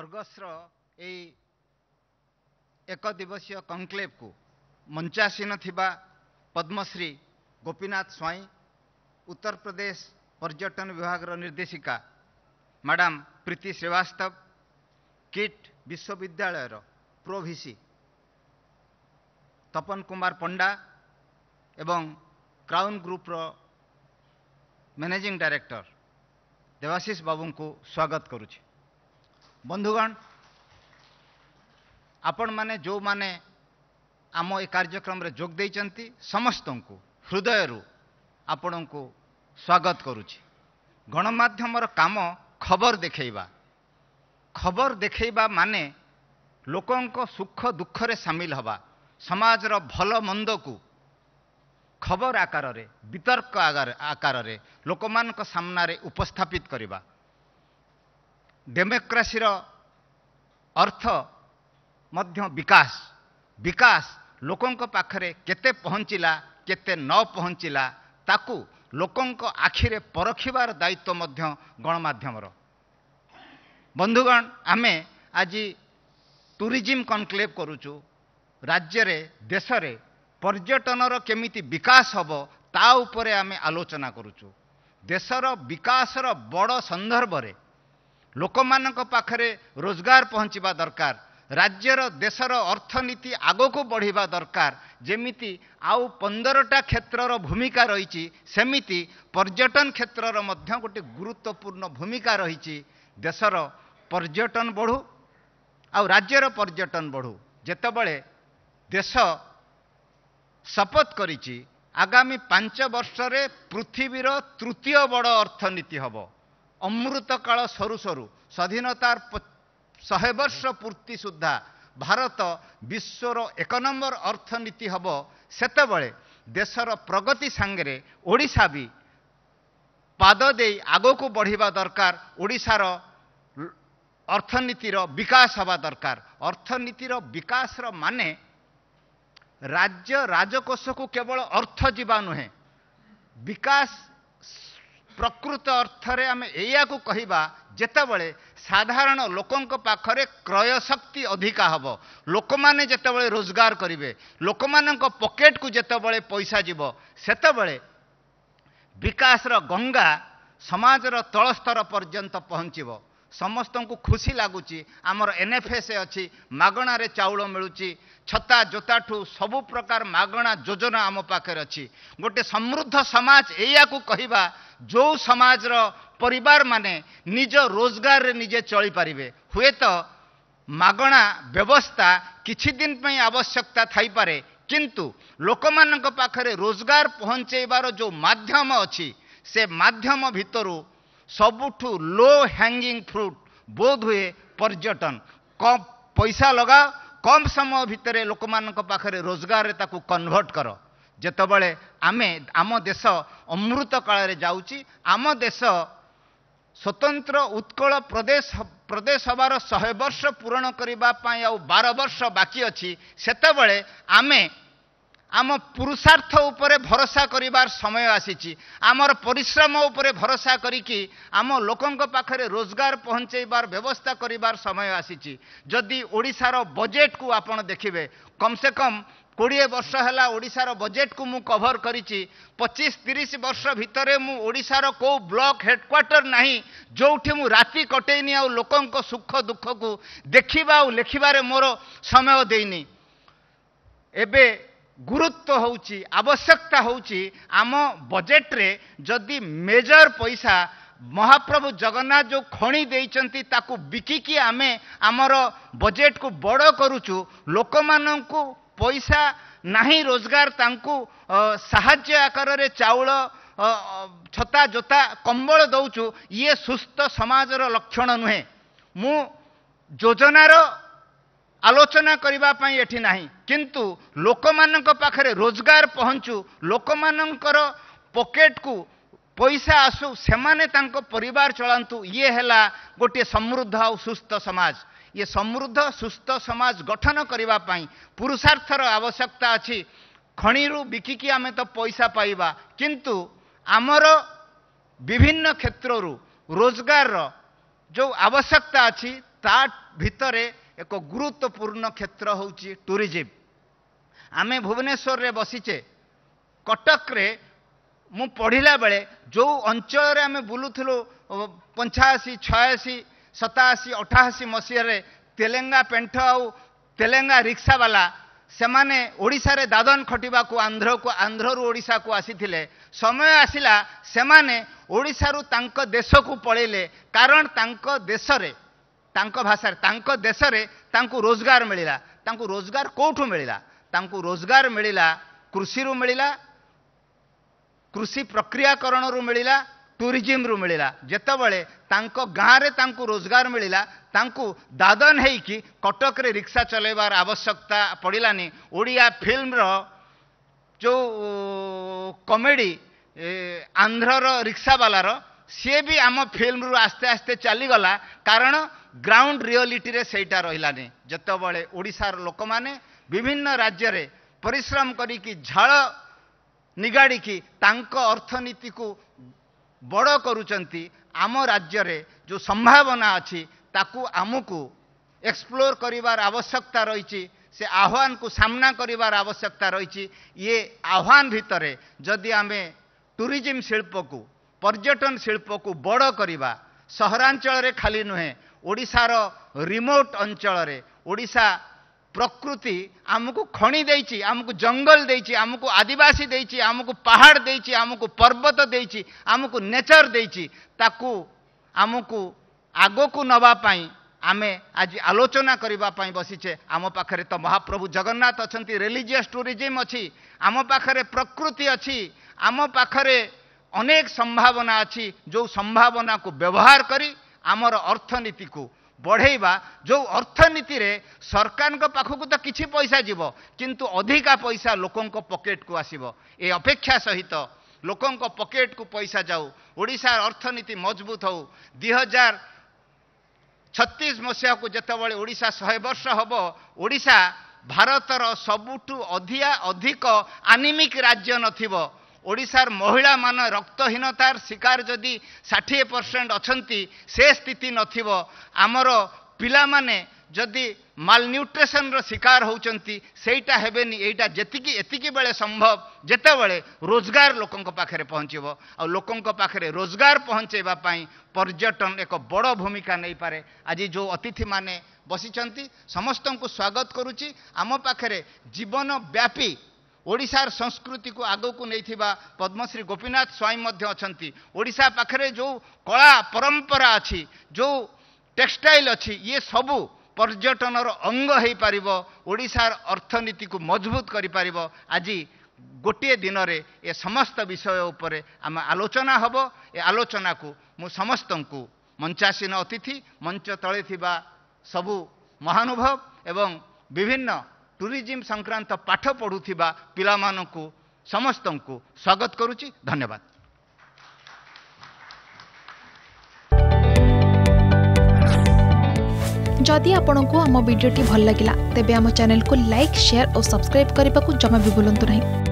अर्गस्र यही एकदिवसीय को मञ्चासीन थापा पद्मश्री गोपीनाथ स्वाई उत्तर प्रदेश पर्यटन विभाग र निर्देशिका मैडम प्रीति श्रीवास्तव किट रो प्रोभिसि तपन कुमार पण्डा एउन् ग्रुप्र म्यानेजिङ डाइरक्टर देवाशिष बाबु स्वागत गरु ବନ୍ଧୁଗଣ ଆପଣମାନେ ଯେଉଁମାନେ ଆମ ଏ କାର୍ଯ୍ୟକ୍ରମରେ ଯୋଗ ଦେଇଛନ୍ତି ସମସ୍ତଙ୍କୁ ହୃଦୟରୁ ଆପଣଙ୍କୁ ସ୍ୱାଗତ କରୁଛି ଗଣମାଧ୍ୟମର କାମ ଖବର ଦେଖାଇବା ଖବର ଦେଖାଇବା ମାନେ ଲୋକଙ୍କ ସୁଖ ଦୁଃଖରେ ସାମିଲ ହେବା ସମାଜର ଭଲ ମନ୍ଦକୁ ଖବର ଆକାରରେ ବିତର୍କ ଆକାରରେ ଲୋକମାନଙ୍କ ସାମ୍ନାରେ ଉପସ୍ଥାପିତ କରିବା ଡେମୋକ୍ରାସିର ଅର୍ଥ ମଧ୍ୟ ବିକାଶ ବିକାଶ ଲୋକଙ୍କ ପାଖରେ କେତେ ପହଞ୍ଚିଲା କେତେ ନ ପହଞ୍ଚିଲା ତାକୁ ଲୋକଙ୍କ ଆଖିରେ ପରଖିବାର ଦାୟିତ୍ୱ ମଧ୍ୟ ଗଣମାଧ୍ୟମର ବନ୍ଧୁଗଣ ଆମେ ଆଜି ଟୁରିଜିମ୍ କନକ୍ଲେଭ୍ କରୁଛୁ ରାଜ୍ୟରେ ଦେଶରେ ପର୍ଯ୍ୟଟନର କେମିତି ବିକାଶ ହେବ ତା ଉପରେ ଆମେ ଆଲୋଚନା କରୁଛୁ ଦେଶର ବିକାଶର ବଡ଼ ସନ୍ଦର୍ଭରେ ଲୋକମାନଙ୍କ ପାଖରେ ରୋଜଗାର ପହଞ୍ଚିବା ଦରକାର ରାଜ୍ୟର ଦେଶର ଅର୍ଥନୀତି ଆଗକୁ ବଢ଼ିବା ଦରକାର ଯେମିତି ଆଉ ପନ୍ଦରଟା କ୍ଷେତ୍ରର ଭୂମିକା ରହିଛି ସେମିତି ପର୍ଯ୍ୟଟନ କ୍ଷେତ୍ରର ମଧ୍ୟ ଗୋଟିଏ ଗୁରୁତ୍ୱପୂର୍ଣ୍ଣ ଭୂମିକା ରହିଛି ଦେଶର ପର୍ଯ୍ୟଟନ ବଢ଼ୁ ଆଉ ରାଜ୍ୟର ପର୍ଯ୍ୟଟନ ବଢ଼ୁ ଯେତେବେଳେ ଦେଶ ଶପଥ କରିଛି ଆଗାମୀ ପାଞ୍ଚ ବର୍ଷରେ ପୃଥିବୀର ତୃତୀୟ ବଡ଼ ଅର୍ଥନୀତି ହେବ ଅମୃତକାଳ ସରୁ ସରୁ ସ୍ୱାଧୀନତାର ଶହେ ବର୍ଷ ପୂର୍ତ୍ତି ସୁଦ୍ଧା ଭାରତ ବିଶ୍ୱର ଏକ ନମ୍ବର ଅର୍ଥନୀତି ହେବ ସେତେବେଳେ ଦେଶର ପ୍ରଗତି ସାଙ୍ଗରେ ଓଡ଼ିଶା ବି ପାଦ ଦେଇ ଆଗକୁ ବଢ଼ିବା ଦରକାର ଓଡ଼ିଶାର ଅର୍ଥନୀତିର ବିକାଶ ହେବା ଦରକାର ଅର୍ଥନୀତିର ବିକାଶର ମାନେ ରାଜ୍ୟ ରାଜକୋଷକୁ କେବଳ ଅର୍ଥ ଯିବା ନୁହେଁ ବିକାଶ ପ୍ରକୃତ ଅର୍ଥରେ ଆମେ ଏଇଆକୁ କହିବା ଯେତେବେଳେ ସାଧାରଣ ଲୋକଙ୍କ ପାଖରେ କ୍ରୟ ଶକ୍ତି ଅଧିକା ହେବ ଲୋକମାନେ ଯେତେବେଳେ ରୋଜଗାର କରିବେ ଲୋକମାନଙ୍କ ପକେଟକୁ ଯେତେବେଳେ ପଇସା ଯିବ ସେତେବେଳେ ବିକାଶର ଗଙ୍ଗା ସମାଜର ତଳସ୍ତର ପର୍ଯ୍ୟନ୍ତ ପହଞ୍ଚିବ ସମସ୍ତଙ୍କୁ ଖୁସି ଲାଗୁଛି ଆମର ଏନ୍ ଏଫ୍ ଏସ୍ ଅଛି ମାଗଣାରେ ଚାଉଳ ମିଳୁଛି ଛତା ଜୋତାଠୁ ସବୁ ପ୍ରକାର ମାଗଣା ଯୋଜନା ଆମ ପାଖରେ ଅଛି ଗୋଟେ ସମୃଦ୍ଧ ସମାଜ ଏଇଆକୁ କହିବା ଯେଉଁ ସମାଜର ପରିବାରମାନେ ନିଜ ରୋଜଗାରରେ ନିଜେ ଚଳିପାରିବେ ହୁଏତ ମାଗଣା ବ୍ୟବସ୍ଥା କିଛି ଦିନ ପାଇଁ ଆବଶ୍ୟକତା ଥାଇପାରେ କିନ୍ତୁ ଲୋକମାନଙ୍କ ପାଖରେ ରୋଜଗାର ପହଞ୍ଚାଇବାର ଯେଉଁ ମାଧ୍ୟମ ଅଛି ସେ ମାଧ୍ୟମ ଭିତରୁ ସବୁଠୁ ଲୋ ହ୍ୟାଙ୍ଗିଂ ଫ୍ରୁଟ୍ ବୋଧ ହୁଏ ପର୍ଯ୍ୟଟନ କମ୍ ପଇସା ଲଗାଅ କମ୍ ସମୟ ଭିତରେ ଲୋକମାନଙ୍କ ପାଖରେ ରୋଜଗାରରେ ତାକୁ କନଭର୍ଟ କର ଯେତେବେଳେ ଆମେ ଆମ ଦେଶ ଅମୃତ କାଳରେ ଯାଉଛି ଆମ ଦେଶ ସ୍ୱତନ୍ତ୍ର ଉତ୍କଳ ପ୍ରଦେଶ ପ୍ରଦେଶ ହେବାର ଶହେ ବର୍ଷ ପୂରଣ କରିବା ପାଇଁ ଆଉ ବାର ବର୍ଷ ବାକି ଅଛି ସେତେବେଳେ ଆମେ ଆମ ପୁରୁଷାର୍ଥ ଉପରେ ଭରସା କରିବାର ସମୟ ଆସିଛି ଆମର ପରିଶ୍ରମ ଉପରେ ଭରସା କରିକି ଆମ ଲୋକଙ୍କ ପାଖରେ ରୋଜଗାର ପହଞ୍ଚାଇବାର ବ୍ୟବସ୍ଥା କରିବାର ସମୟ ଆସିଛି ଯଦି ଓଡ଼ିଶାର ବଜେଟ୍କୁ ଆପଣ ଦେଖିବେ କମ୍ସେ କମ୍ କୋଡ଼ିଏ ବର୍ଷ ହେଲା ଓଡ଼ିଶାର ବଜେଟ୍କୁ ମୁଁ କଭର୍ କରିଛି ପଚିଶ ତିରିଶ ବର୍ଷ ଭିତରେ ମୁଁ ଓଡ଼ିଶାର କେଉଁ ବ୍ଲକ୍ ହେଡ଼କ୍ୱାର୍ଟର୍ ନାହିଁ ଯେଉଁଠି ମୁଁ ରାତି କଟେଇନି ଆଉ ଲୋକଙ୍କ ସୁଖ ଦୁଃଖକୁ ଦେଖିବା ଆଉ ଲେଖିବାରେ ମୋର ସମୟ ଦେଇନି ଏବେ ଗୁରୁତ୍ୱ ହେଉଛି ଆବଶ୍ୟକତା ହେଉଛି ଆମ ବଜେଟ୍ରେ ଯଦି ମେଜର ପଇସା ମହାପ୍ରଭୁ ଜଗନ୍ନାଥ ଯେଉଁ ଖଣି ଦେଇଛନ୍ତି ତାକୁ ବିକିକି ଆମେ ଆମର ବଜେଟ୍କୁ ବଡ଼ କରୁଛୁ ଲୋକମାନଙ୍କୁ ପଇସା ନାହିଁ ରୋଜଗାର ତାଙ୍କୁ ସାହାଯ୍ୟ ଆକାରରେ ଚାଉଳ ଛତା ଜୋତା କମ୍ବଳ ଦେଉଛୁ ଇଏ ସୁସ୍ଥ ସମାଜର ଲକ୍ଷଣ ନୁହେଁ ମୁଁ ଯୋଜନାର ଆଲୋଚନା କରିବା ପାଇଁ ଏଠି ନାହିଁ କିନ୍ତୁ ଲୋକମାନଙ୍କ ପାଖରେ ରୋଜଗାର ପହଞ୍ଚୁ ଲୋକମାନଙ୍କର ପକେଟକୁ ପଇସା ଆସୁ ସେମାନେ ତାଙ୍କ ପରିବାର ଚଳାନ୍ତୁ ଇଏ ହେଲା ଗୋଟିଏ ସମୃଦ୍ଧ ଆଉ ସୁସ୍ଥ ସମାଜ ଇଏ ସମୃଦ୍ଧ ସୁସ୍ଥ ସମାଜ ଗଠନ କରିବା ପାଇଁ ପୁରୁଷାର୍ଥର ଆବଶ୍ୟକତା ଅଛି ଖଣିରୁ ବିକିକି ଆମେ ତ ପଇସା ପାଇବା କିନ୍ତୁ ଆମର ବିଭିନ୍ନ କ୍ଷେତ୍ରରୁ ରୋଜଗାରର ଯେଉଁ ଆବଶ୍ୟକତା ଅଛି ତା ଭିତରେ ଏକ ଗୁରୁତ୍ୱପୂର୍ଣ୍ଣ କ୍ଷେତ୍ର ହେଉଛି ଟୁରିଜିମ୍ ଆମେ ଭୁବନେଶ୍ୱରରେ ବସିଛେ କଟକରେ ମୁଁ ପଢ଼ିଲା ବେଳେ ଯେଉଁ ଅଞ୍ଚଳରେ ଆମେ ବୁଲୁଥିଲୁ ପଞ୍ଚାଅଶୀ ଛୟାଅଶୀ ସତାଅଶୀ ଅଠାଅଶୀ ମସିହାରେ ତେଲେଙ୍ଗା ପେଣ୍ଠ ଆଉ ତେଲେଙ୍ଗା ରିକ୍ସାବାଲା ସେମାନେ ଓଡ଼ିଶାରେ ଦାଦନ ଖଟିବାକୁ ଆନ୍ଧ୍ରକୁ ଆନ୍ଧ୍ରରୁ ଓଡ଼ିଶାକୁ ଆସିଥିଲେ ସମୟ ଆସିଲା ସେମାନେ ଓଡ଼ିଶାରୁ ତାଙ୍କ ଦେଶକୁ ପଳେଇଲେ କାରଣ ତାଙ୍କ ଦେଶରେ त भाषा तेसर रोजगार मिलिला के रोजगार मिला रोजगार मिलिला कृषि प्रक्रियाकरण गां रे त रोजगार मिलिला मिला दादन कटक रे रिक्सा चलैबार आवश्यकता पड्लि ओडिया फिल्म रो जो कमेडी आन्ध्र रो ସିଏ ବି ଆମ ଫିଲ୍ମରୁ ଆସ୍ତେ ଆସ୍ତେ ଚାଲିଗଲା କାରଣ ଗ୍ରାଉଣ୍ଡ ରିଅଲିଟିରେ ସେଇଟା ରହିଲାନି ଯେତେବେଳେ ଓଡ଼ିଶାର ଲୋକମାନେ ବିଭିନ୍ନ ରାଜ୍ୟରେ ପରିଶ୍ରମ କରିକି ଝାଳ ନିଗାଡ଼ିକି ତାଙ୍କ ଅର୍ଥନୀତିକୁ ବଡ଼ କରୁଛନ୍ତି ଆମ ରାଜ୍ୟରେ ଯେଉଁ ସମ୍ଭାବନା ଅଛି ତାକୁ ଆମକୁ ଏକ୍ସପ୍ଲୋର୍ କରିବାର ଆବଶ୍ୟକତା ରହିଛି ସେ ଆହ୍ୱାନକୁ ସାମ୍ନା କରିବାର ଆବଶ୍ୟକତା ରହିଛି ଇଏ ଆହ୍ୱାନ ଭିତରେ ଯଦି ଆମେ ଟୁରିଜିମ୍ ଶିଳ୍ପକୁ ପର୍ଯ୍ୟଟନ ଶିଳ୍ପକୁ ବଡ଼ କରିବା ସହରାଞ୍ଚଳରେ ଖାଲି ନୁହେଁ ଓଡ଼ିଶାର ରିମୋଟ୍ ଅଞ୍ଚଳରେ ଓଡ଼ିଶା ପ୍ରକୃତି ଆମକୁ ଖଣି ଦେଇଛି ଆମକୁ ଜଙ୍ଗଲ ଦେଇଛି ଆମକୁ ଆଦିବାସୀ ଦେଇଛି ଆମକୁ ପାହାଡ଼ ଦେଇଛି ଆମକୁ ପର୍ବତ ଦେଇଛି ଆମକୁ ନେଚର ଦେଇଛି ତାକୁ ଆମକୁ ଆଗକୁ ନେବା ପାଇଁ ଆମେ ଆଜି ଆଲୋଚନା କରିବା ପାଇଁ ବସିଛେ ଆମ ପାଖରେ ତ ମହାପ୍ରଭୁ ଜଗନ୍ନାଥ ଅଛନ୍ତି ରିଲିଜିୟସ୍ ଟୁରିଜିମ୍ ଅଛି ଆମ ପାଖରେ ପ୍ରକୃତି ଅଛି ଆମ ପାଖରେ ଅନେକ ସମ୍ଭାବନା ଅଛି ଯେଉଁ ସମ୍ଭାବନାକୁ ବ୍ୟବହାର କରି ଆମର ଅର୍ଥନୀତିକୁ ବଢ଼େଇବା ଯେଉଁ ଅର୍ଥନୀତିରେ ସରକାରଙ୍କ ପାଖକୁ ତ କିଛି ପଇସା ଯିବ କିନ୍ତୁ ଅଧିକା ପଇସା ଲୋକଙ୍କ ପକେଟକୁ ଆସିବ ଏ ଅପେକ୍ଷା ସହିତ ଲୋକଙ୍କ ପକେଟକୁ ପଇସା ଯାଉ ଓଡ଼ିଶାର ଅର୍ଥନୀତି ମଜବୁତ ହଉ ଦୁଇ ହଜାର ଛତିଶ ମସିହାକୁ ଯେତେବେଳେ ଓଡ଼ିଶା ଶହେ ବର୍ଷ ହେବ ଓଡ଼ିଶା ଭାରତର ସବୁଠୁ ଅଧିକ ଆନିମିକ ରାଜ୍ୟ ନଥିବ ଓଡ଼ିଶାର ମହିଳାମାନେ ରକ୍ତହୀନତାର ଶିକାର ଯଦି ଷାଠିଏ ପରସେଣ୍ଟ ଅଛନ୍ତି ସେ ସ୍ଥିତି ନଥିବ ଆମର ପିଲାମାନେ ଯଦି ମାଲନ୍ୟୁଟ୍ରିସନର ଶିକାର ହେଉଛନ୍ତି ସେଇଟା ହେବେନି ଏଇଟା ଯେତିକି ଏତିକି ବେଳେ ସମ୍ଭବ ଯେତେବେଳେ ରୋଜଗାର ଲୋକଙ୍କ ପାଖରେ ପହଞ୍ଚିବ ଆଉ ଲୋକଙ୍କ ପାଖରେ ରୋଜଗାର ପହଞ୍ଚାଇବା ପାଇଁ ପର୍ଯ୍ୟଟନ ଏକ ବଡ଼ ଭୂମିକା ନେଇପାରେ ଆଜି ଯେଉଁ ଅତିଥିମାନେ ବସିଛନ୍ତି ସମସ୍ତଙ୍କୁ ସ୍ୱାଗତ କରୁଛି ଆମ ପାଖରେ ଜୀବନବ୍ୟାପୀ ଓଡ଼ିଶାର ସଂସ୍କୃତିକୁ ଆଗକୁ ନେଇଥିବା ପଦ୍ମଶ୍ରୀ ଗୋପୀନାଥ ସ୍ୱାଇଁ ମଧ୍ୟ ଅଛନ୍ତି ଓଡ଼ିଶା ପାଖରେ ଯେଉଁ କଳା ପରମ୍ପରା ଅଛି ଯେଉଁ ଟେକ୍ସଟାଇଲ୍ ଅଛି ଇଏ ସବୁ ପର୍ଯ୍ୟଟନର ଅଙ୍ଗ ହୋଇପାରିବ ଓଡ଼ିଶାର ଅର୍ଥନୀତିକୁ ମଜବୁତ କରିପାରିବ ଆଜି ଗୋଟିଏ ଦିନରେ ଏ ସମସ୍ତ ବିଷୟ ଉପରେ ଆମେ ଆଲୋଚନା ହେବ ଏ ଆଲୋଚନାକୁ ମୁଁ ସମସ୍ତଙ୍କୁ ମଞ୍ଚାସୀନ ଅତିଥି ମଞ୍ଚ ତଳେ ଥିବା ସବୁ ମହାନୁଭବ ଏବଂ ବିଭିନ୍ନ ଟୁରିଜିମ୍ ସଂକ୍ରାନ୍ତ ପାଠ ପଢ଼ୁଥିବା ପିଲାମାନଙ୍କୁ ସମସ୍ତଙ୍କୁ ସ୍ୱାଗତ କରୁଛି ଧନ୍ୟବାଦ ଯଦି ଆପଣଙ୍କୁ ଆମ ଭିଡ଼ିଓଟି ଭଲ ଲାଗିଲା ତେବେ ଆମ ଚ୍ୟାନେଲକୁ ଲାଇକ୍ ସେୟାର ଓ ସବସ୍କ୍ରାଇବ୍ କରିବାକୁ ଜମା ବି ଭୁଲନ୍ତୁ ନାହିଁ